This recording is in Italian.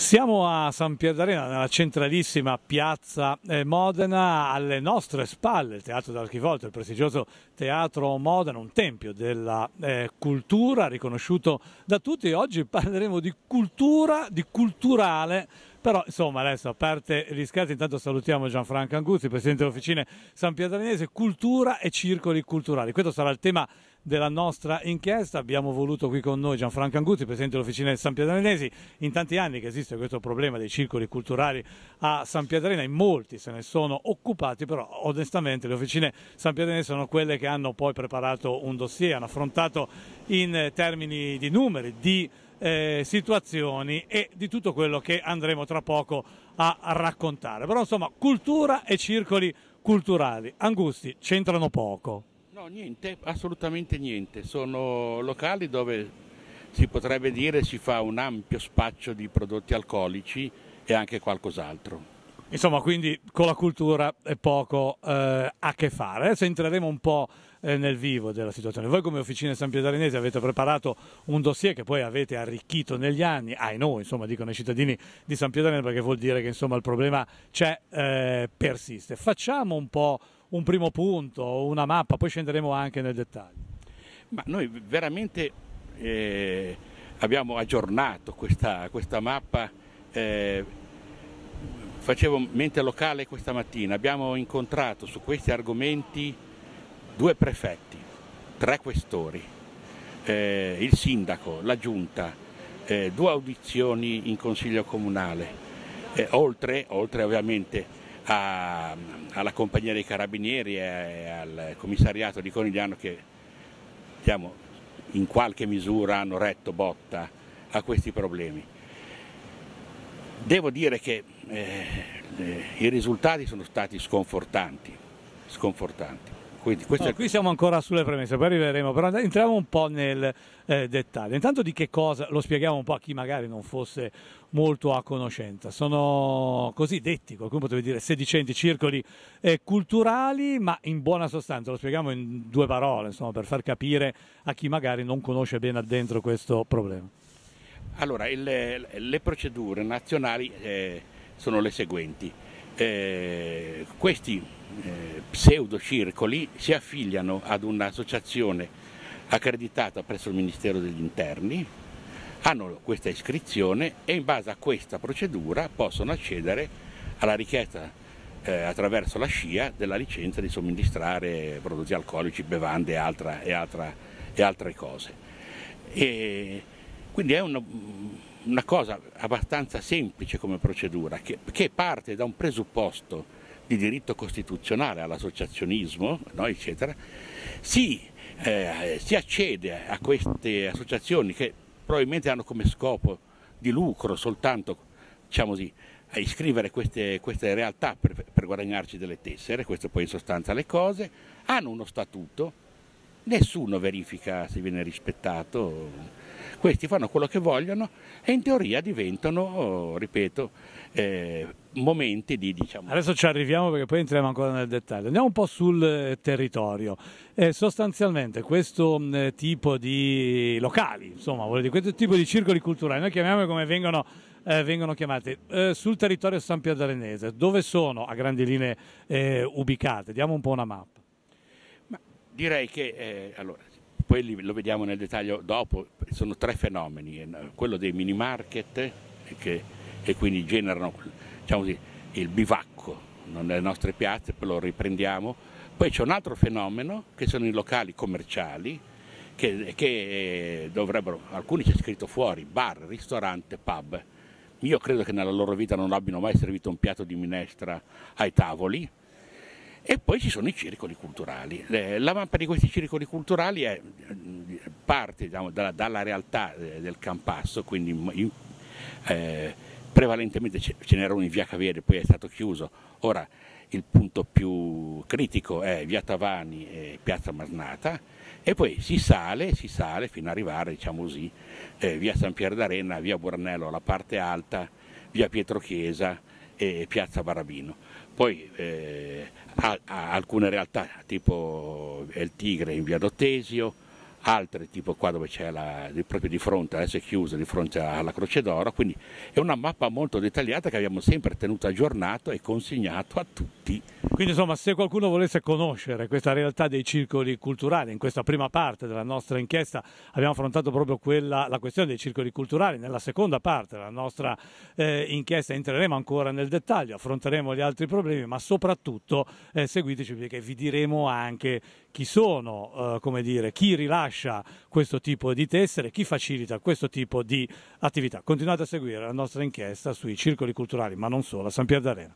Siamo a San Pierdarena, nella centralissima piazza eh, Modena, alle nostre spalle il Teatro d'Archivolto, il prestigioso Teatro Modena, un tempio della eh, cultura riconosciuto da tutti. Oggi parleremo di cultura, di culturale, però insomma adesso a parte gli scherzi intanto salutiamo Gianfranco Anguzzi, Presidente dell'Officina San Piedarenese, cultura e circoli culturali. Questo sarà il tema della nostra inchiesta. Abbiamo voluto qui con noi Gianfranco Anguti, presidente dell'Officina del San Pietranesi. In tanti anni che esiste questo problema dei circoli culturali a San Pietrarena, in molti se ne sono occupati, però onestamente le officine San Pietranesi sono quelle che hanno poi preparato un dossier, hanno affrontato in termini di numeri, di eh, situazioni e di tutto quello che andremo tra poco a raccontare. Però insomma, cultura e circoli culturali, angusti, c'entrano poco. No, niente, assolutamente niente. Sono locali dove si potrebbe dire si fa un ampio spaccio di prodotti alcolici e anche qualcos'altro. Insomma, quindi con la cultura è poco eh, a che fare. Adesso entreremo un po' eh, nel vivo della situazione. Voi come Officina San Piedarinese avete preparato un dossier che poi avete arricchito negli anni, ai ah, noi, insomma, dicono i cittadini di San Piedarinese, perché vuol dire che insomma, il problema c'è, eh, persiste. Facciamo un po' un primo punto, una mappa, poi scenderemo anche nel dettaglio. Ma noi veramente eh, abbiamo aggiornato questa, questa mappa, eh, facevo mente locale questa mattina, abbiamo incontrato su questi argomenti due prefetti, tre questori, eh, il sindaco, la giunta, eh, due audizioni in consiglio comunale, eh, oltre, oltre ovviamente a, alla compagnia dei carabinieri e al commissariato di Conigliano che diciamo, in qualche misura hanno retto botta a questi problemi. Devo dire che eh, eh i risultati sono stati sconfortanti, sconfortanti. Quindi, allora, è... Qui siamo ancora sulle premesse, poi arriveremo, però entriamo un po' nel eh, dettaglio. Intanto di che cosa, lo spieghiamo un po' a chi magari non fosse molto a conoscenza. Sono così detti, qualcuno potrebbe dire sedicenti circoli eh, culturali, ma in buona sostanza, lo spieghiamo in due parole, insomma, per far capire a chi magari non conosce bene addentro questo problema. Allora, il, le procedure nazionali eh, sono le seguenti eh, questi eh, pseudocircoli si affiliano ad un'associazione accreditata presso il Ministero degli Interni, hanno questa iscrizione e in base a questa procedura possono accedere alla richiesta eh, attraverso la SCIA della licenza di somministrare prodotti alcolici, bevande e, altra, e, altra, e altre cose. E quindi è un una cosa abbastanza semplice come procedura, che, che parte da un presupposto di diritto costituzionale all'associazionismo, no, eccetera, si, eh, si, accede a queste associazioni che probabilmente hanno come scopo di lucro soltanto, diciamo così, a iscrivere queste, queste realtà per, per guadagnarci delle tessere, questo poi in sostanza le cose, hanno uno statuto nessuno verifica se viene rispettato, questi fanno quello che vogliono e in teoria diventano, ripeto, eh, momenti di diciamo... Adesso ci arriviamo perché poi entriamo ancora nel dettaglio. Andiamo un po' sul eh, territorio. Eh, sostanzialmente questo tipo di locali, insomma, questo tipo di circoli culturali, noi chiamiamoli come vengono eh, vengono chiamate. Eh, sul territorio San Piadarenese, dove sono a grandi linee eh, ubicate? Diamo un po' una mappa direi che eh, allora, poi lo vediamo nel dettaglio dopo, sono tre fenomeni, eh, quello dei mini market eh, che, che quindi generano diciamo così, il bivacco nelle nostre piazze, poi lo riprendiamo, poi c'è un altro fenomeno che sono i locali commerciali che, che eh, dovrebbero, alcuni c'è scritto fuori, bar, ristorante, pub, io credo che nella loro vita non abbiano mai servito un piatto di minestra ai tavoli, e poi ci sono i circoli culturali. Eh, la mappa di questi circoli culturali è, eh, parte diciamo, dalla, dalla, realtà eh, del Campasso, quindi in, eh, prevalentemente ce, ce n'era uno in via Cavere, poi è stato chiuso. Ora il punto più critico è via Tavani e piazza Masnata e poi si sale, si sale fino ad arrivare, diciamo così, eh, via San Pier d'Arena, via Bornello alla parte alta, via Pietro Chiesa, e Piazza Barabino. Poi eh, a, a alcune realtà tipo El Tigre in via Dottesio, altre tipo qua dove c'è la, proprio di fronte, adesso è chiusa di fronte alla Croce d'Oro, quindi è una mappa molto dettagliata che abbiamo sempre tenuto aggiornato e consegnato a tutti. Quindi insomma se qualcuno volesse conoscere questa realtà dei circoli culturali, in questa prima parte della nostra inchiesta abbiamo affrontato proprio quella, la questione dei circoli culturali, nella seconda parte della nostra eh, inchiesta entreremo ancora nel dettaglio, affronteremo gli altri problemi, ma soprattutto eh, seguiteci perché vi diremo anche chi sono, eh, come dire, chi rilascia questo tipo di tessere, chi facilita questo tipo di attività. Continuate a seguire la nostra inchiesta sui circoli culturali, ma non solo, a San Pier d'Arena.